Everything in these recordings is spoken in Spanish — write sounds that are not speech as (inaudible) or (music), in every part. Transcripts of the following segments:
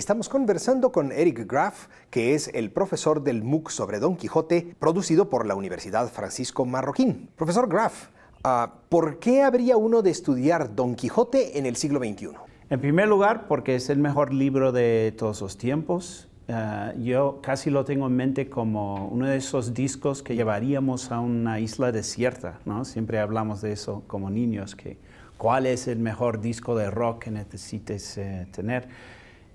Estamos conversando con Eric Graff, que es el profesor del MOOC sobre Don Quijote, producido por la Universidad Francisco Marroquín. Profesor Graff, ah, ¿por qué habría uno de estudiar Don Quijote en el siglo XXI? En primer lugar, porque es el mejor libro de todos los tiempos. Ah, yo casi lo tengo en mente como uno de esos discos que llevaríamos a una isla desierta, ¿no? Siempre hablamos de eso como niños, que cuál es el mejor disco de rock que necesites eh, tener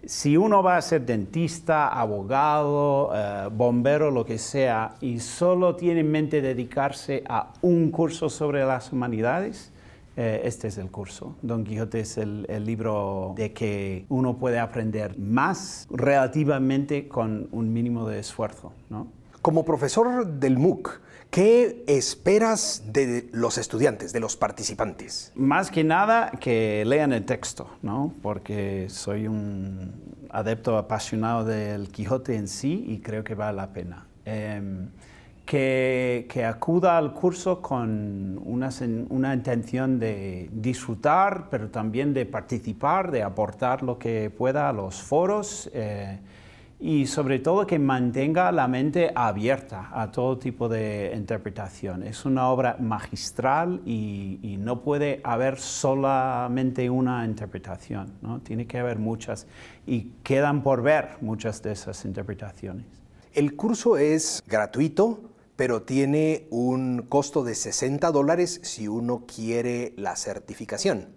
si uno va a ser dentista, abogado, eh, bombero, lo que sea, y solo tiene en mente dedicarse a un curso sobre las humanidades, eh, este es el curso. Don Quijote es el, el, libro de que uno puede aprender más relativamente con un mínimo de esfuerzo, ¿no? Como profesor del MOOC, ¿Qué esperas de los estudiantes, de los participantes? Más que nada que lean el texto, ¿no? Porque soy un adepto apasionado del Quijote en sí y creo que vale la pena. Em, que, acuda al curso con una, intención de disfrutar, pero también de participar, de aportar lo que pueda a los foros. Eh, y sobre todo que mantenga la mente abierta a todo tipo de interpretación. Es una obra magistral y, no puede haber solamente una interpretación, ¿no? tiene que haber muchas y quedan por ver muchas de esas interpretaciones. El curso es gratuito, pero tiene un costo de 60 dólares si uno quiere la certificación.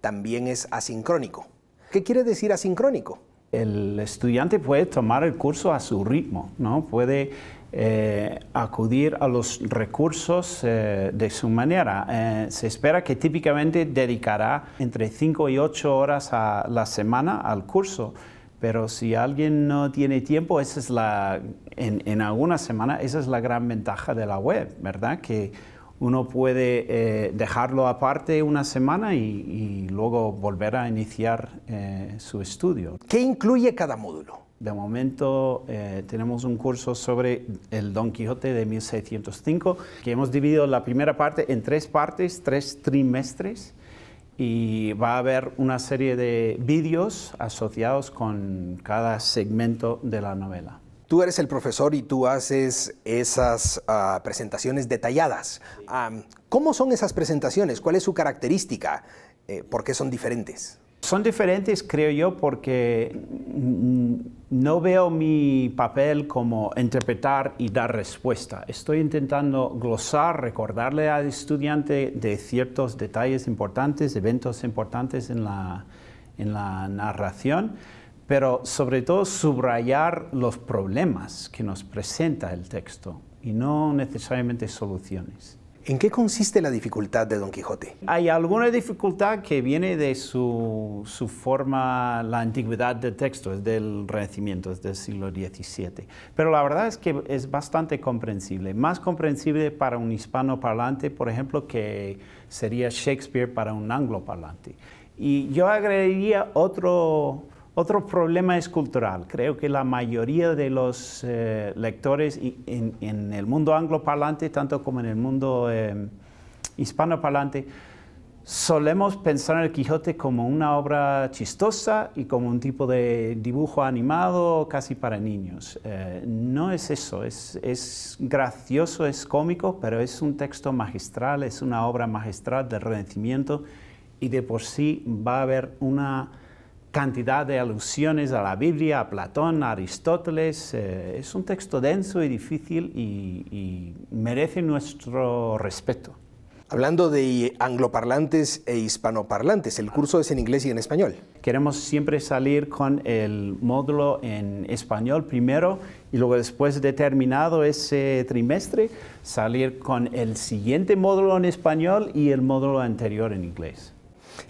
También es asincrónico. ¿Qué quiere decir asincrónico? el estudiante puede tomar el curso a su ritmo, ¿no? puede eh, acudir a los recursos eh, de su manera. Eh, se espera que típicamente dedicará entre 5 y 8 horas a la semana al curso, pero si alguien no tiene tiempo, es en, alguna semana, esa es la gran ventaja de la web, ¿verdad? Que uno puede eh, dejarlo aparte una semana y, luego volver a iniciar eh, su estudio. ¿Qué incluye cada módulo? De momento eh, tenemos un curso sobre el Don Quijote de 1605, que hemos dividido la primera parte en tres partes, tres trimestres, y va a haber una serie de vídeos asociados con cada segmento de la novela. Tú eres el profesor y tú haces esas ah, presentaciones detalladas. Ah, ¿Cómo son esas presentaciones? ¿Cuál es su característica? Eh, ¿Por qué son diferentes? Son diferentes, creo yo, porque no veo mi papel como interpretar y dar respuesta. Estoy intentando glosar, recordarle al estudiante de ciertos detalles importantes, eventos importantes en la narración pero sobre todo subrayar los problemas que nos presenta el texto y no necesariamente soluciones. ¿En qué consiste la dificultad de Don Quijote? Hay alguna dificultad que viene de su, forma, la antigüedad del texto, es del Renacimiento, es del siglo XVII. Pero la verdad es que es bastante comprensible, más comprensible para un hispano parlante, por ejemplo, que sería Shakespeare para un anglo parlante. Y yo agregaría otro otro problema es cultural. Creo que la mayoría de los eh, lectores en, el mundo angloparlante, tanto como en el mundo eh, hispanoparlante, solemos pensar en el Quijote como una obra chistosa y como un tipo de dibujo animado casi para niños. Eh, no es eso, es, gracioso, es cómico, pero es un texto magistral, es una obra magistral del Renacimiento y de por sí va a haber una cantidad de alusiones a la Biblia, a Platón, a Aristóteles. Eh, es un texto denso y difícil y, y merece nuestro respeto. Hablando de angloparlantes e hispanoparlantes, el curso es en inglés y en español. Queremos siempre salir con el módulo en español primero y luego después de terminado ese trimestre salir con el siguiente módulo en español y el módulo anterior en inglés.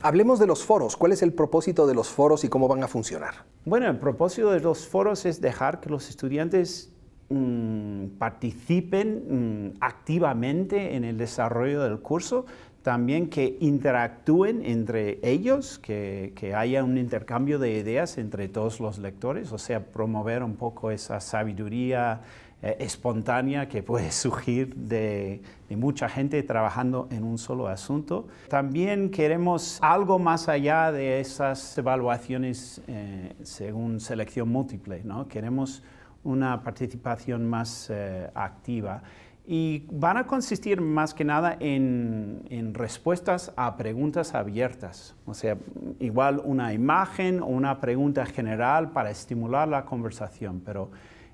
Hablemos de los foros. ¿Cuál es el propósito de los foros y cómo van a funcionar? Bueno, el propósito de los foros es dejar que los estudiantes mm, participen mm, activamente en el desarrollo del curso, también que interactúen entre ellos, que, haya un intercambio de ideas entre todos los lectores, o sea, promover un poco esa sabiduría eh, espontánea que puede (laughs) surgir de, mucha gente trabajando en un solo asunto. También queremos algo más allá de esas evaluaciones eh, según selección múltiple, ¿no? Queremos una participación más eh, activa y van a consistir más que nada en, en, respuestas a preguntas abiertas. O sea, igual una imagen o una pregunta general para estimular la conversación, pero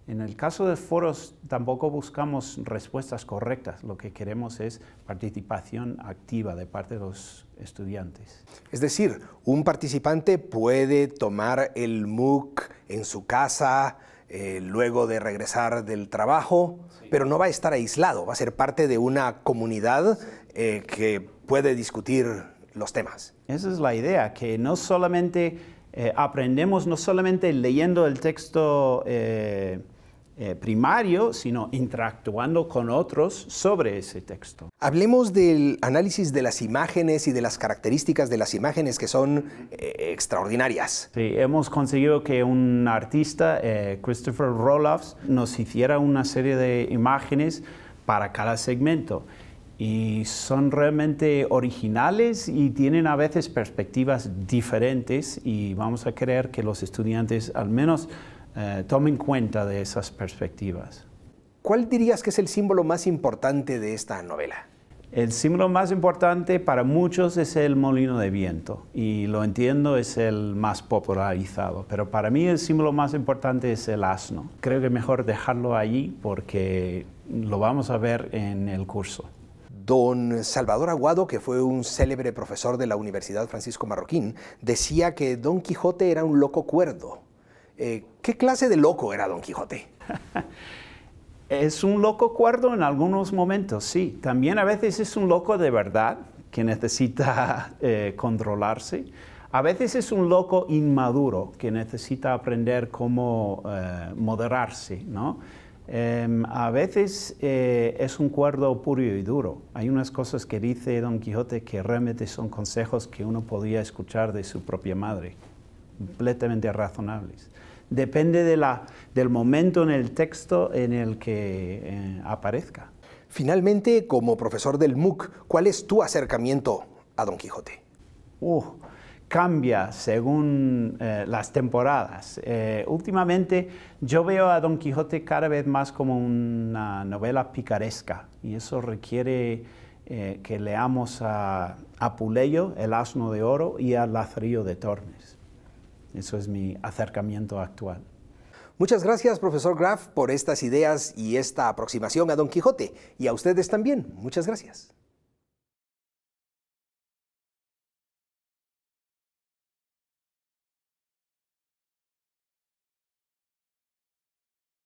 en el caso de foros tampoco buscamos respuestas correctas, lo que queremos es participación activa de parte de los estudiantes. Es decir, un participante puede tomar el MOOC en su casa, eh, luego de regresar del trabajo, pero no va a estar aislado, va a ser parte de una comunidad eh, que puede discutir los temas. Esa es la idea, que no solamente eh, aprendemos no solamente leyendo el texto eh, eh, primario, sino interactuando con otros sobre ese texto. Hablemos del análisis de las imágenes y de las características de las imágenes que son extraordinarias. Sí, hemos conseguido que un artista, Christopher Roloffs, nos hiciera una serie de imágenes para cada segmento y son realmente originales y tienen a veces perspectivas diferentes y vamos a querer que los estudiantes al menos eh, tomen cuenta de esas perspectivas. ¿Cuál dirías que es el símbolo más importante de esta novela? El símbolo más importante para muchos es el molino de viento y lo entiendo es el más popularizado, pero para mí el símbolo más importante es el asno. Creo que mejor dejarlo allí porque lo vamos a ver en el curso. Don Salvador Aguado, que fue un célebre profesor de la Universidad Francisco Marroquín, decía que Don Quijote era un loco cuerdo. Eh, ¿Qué clase de loco era Don Quijote? (laughs) es un loco cuerdo en algunos momentos, sí. También a veces es un loco de verdad que necesita (laughs) eh, controlarse. A veces es un loco inmaduro que necesita aprender cómo eh, moderarse, ¿no? Em, a veces eh, es un cuerdo puro y duro. Hay unas cosas que dice Don Quijote que realmente son consejos que uno podía escuchar de su propia madre, completamente razonables. Depende del momento en el texto en el que eh, aparezca. Finalmente, como profesor del MOOC, ¿cuál es tu acercamiento a Don Quijote? Uh, cambia según eh, las temporadas. Eh, últimamente yo veo a Don Quijote cada vez más como una novela picaresca y eso requiere eh, que leamos a Puleyo, El asno de oro, y a Lazarillo de Tormes. Eso es mi acercamiento actual. Muchas gracias, profesor Graf, por estas ideas y esta aproximación a Don Quijote. Y a ustedes también. Muchas gracias.